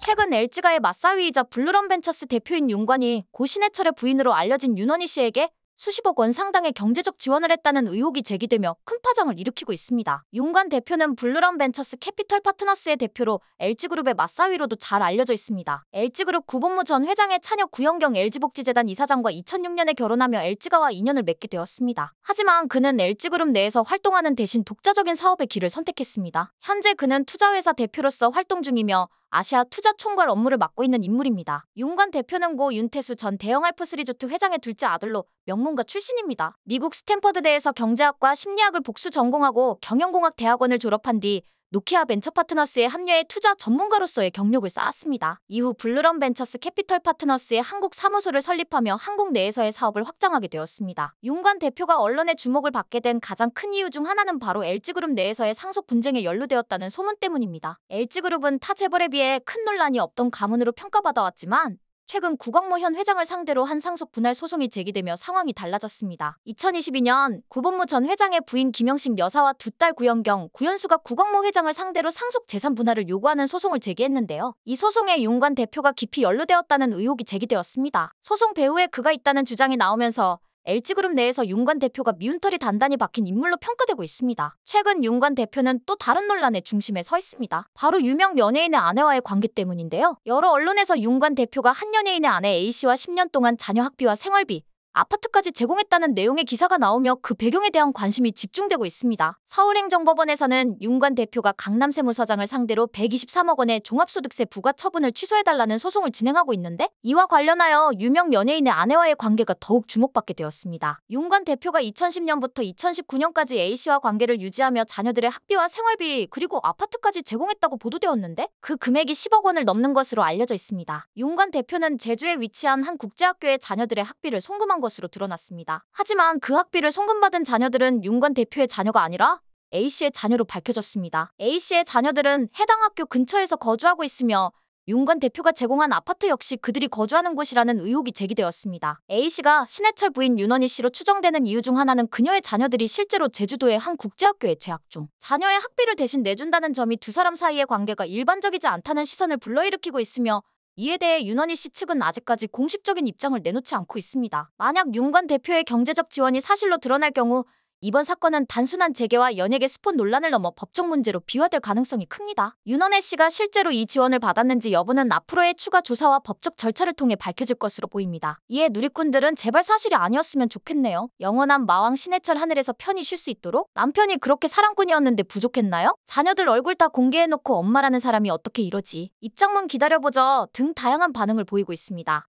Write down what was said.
최근 LG가의 마사위이자 블루런벤처스 대표인 윤관이 고신해철의 부인으로 알려진 윤원희 씨에게 수십억 원 상당의 경제적 지원을 했다는 의혹이 제기되며 큰 파장을 일으키고 있습니다. 윤관 대표는 블루런 벤처스 캐피털 파트너스의 대표로 LG그룹의 마사위로도 잘 알려져 있습니다. LG그룹 구본무 전 회장의 차녀 구영경 LG복지재단 이사장과 2006년에 결혼하며 LG가와 인연을 맺게 되었습니다. 하지만 그는 LG그룹 내에서 활동하는 대신 독자적인 사업의 길을 선택했습니다. 현재 그는 투자회사 대표로서 활동 중이며 아시아 투자 총괄 업무를 맡고 있는 인물입니다. 윤관 대표는 고 윤태수 전 대형 알프스 리조트 회장의 둘째 아들로 명문가 출신입니다. 미국 스탠퍼드대에서 경제학과 심리학을 복수 전공하고 경영공학 대학원을 졸업한 뒤 노키아 벤처파트너스의 합류에 투자 전문가로서의 경력을 쌓았습니다. 이후 블루런 벤처스 캐피털 파트너스의 한국 사무소를 설립하며 한국 내에서의 사업을 확장하게 되었습니다. 윤관 대표가 언론의 주목을 받게 된 가장 큰 이유 중 하나는 바로 LG그룹 내에서의 상속 분쟁에 연루되었다는 소문 때문입니다. LG그룹은 타 재벌에 비해 큰 논란이 없던 가문으로 평가받아왔지만 최근 구광모 현 회장을 상대로 한 상속 분할 소송이 제기되며 상황이 달라졌습니다. 2022년 구본무 전 회장의 부인 김영식 여사와 두 딸 구연경, 구현수가 구광모 회장을 상대로 상속 재산 분할을 요구하는 소송을 제기했는데요. 이 소송에 윤관 대표가 깊이 연루되었다는 의혹이 제기되었습니다. 소송 배후에 그가 있다는 주장이 나오면서 LG그룹 내에서 윤관 대표가 미운털이 단단히 박힌 인물로 평가되고 있습니다. 최근 윤관 대표는 또 다른 논란의 중심에 서 있습니다. 바로 유명 연예인의 아내와의 관계 때문인데요. 여러 언론에서 윤관 대표가 한 연예인의 아내 A씨와 10년 동안 자녀 학비와 생활비, 아파트까지 제공했다는 내용의 기사가 나오며 그 배경에 대한 관심이 집중되고 있습니다. 서울행정법원에서는 윤관 대표가 강남 세무서장을 상대로 123억 원의 종합소득세 부과 처분을 취소해달라는 소송을 진행하고 있는데 이와 관련하여 유명 연예인의 아내와의 관계가 더욱 주목받게 되었습니다. 윤관 대표가 2010년부터 2019년까지 A씨와 관계를 유지하며 자녀들의 학비와 생활비 그리고 아파트까지 제공했다고 보도되었는데 그 금액이 10억 원을 넘는 것으로 알려져 있습니다. 윤관 대표는 제주에 위치한 한 국제학교의 자녀들의 학비를 송금한 것으로 드러났습니다. 하지만 그 학비를 송금받은 자녀들은 윤관 대표의 자녀가 아니라 A씨의 자녀로 밝혀졌습니다. A씨의 자녀들은 해당 학교 근처에서 거주하고 있으며 윤관 대표가 제공한 아파트 역시 그들이 거주하는 곳이라는 의혹이 제기되었습니다. A씨가 신해철 부인 윤원희 씨로 추정되는 이유 중 하나는 그녀의 자녀들이 실제로 제주도의 한 국제학교에 재학 중 자녀의 학비를 대신 내준다는 점이 두 사람 사이의 관계가 일반적이지 않다는 시선을 불러일으키고 있으며 이에 대해 윤원희 씨 측은 아직까지 공식적인 입장을 내놓지 않고 있습니다. 만약 윤관 대표의 경제적 지원이 사실로 드러날 경우 이번 사건은 단순한 재계와 연예계 스폰 논란을 넘어 법적 문제로 비화될 가능성이 큽니다. 윤원혜 씨가 실제로 이 지원을 받았는지 여부는 앞으로의 추가 조사와 법적 절차를 통해 밝혀질 것으로 보입니다. 이에 누리꾼들은 제발 사실이 아니었으면 좋겠네요. 영원한 마왕 신해철 하늘에서 편히 쉴 수 있도록 남편이 그렇게 사랑꾼이었는데 부족했나요? 자녀들 얼굴 다 공개해놓고 엄마라는 사람이 어떻게 이러지? 입장문 기다려보죠 등 다양한 반응을 보이고 있습니다.